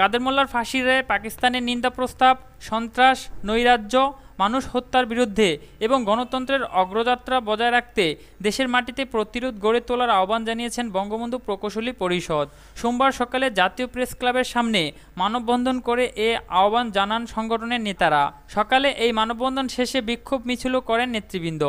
কাদের মোল্লার ফাঁসি রে পাকিস্তানের নিন্দা প্রস্তাব সন্ত্রাস নৈরাজ্য মানুষ হত্যার বিরুদ্ধে এবং গণতন্ত্রের অগ্রযাত্রা বজায় রাখতে দেশের মাটিতে প্রতিরোধ গড়ে তোলার আহ্বান জানিয়েছেন বঙ্গবন্ধু প্রকৌশলী পরিষদ সোমবার সকালে জাতীয় প্রেস ক্লাবের সামনে মানববন্ধন করে এ আহ্বান জানান সংগঠনের নেতারা সকালে এই মানববন্ধন শেষে বিক্ষোভ মিছিল করেন নেতৃবৃন্দ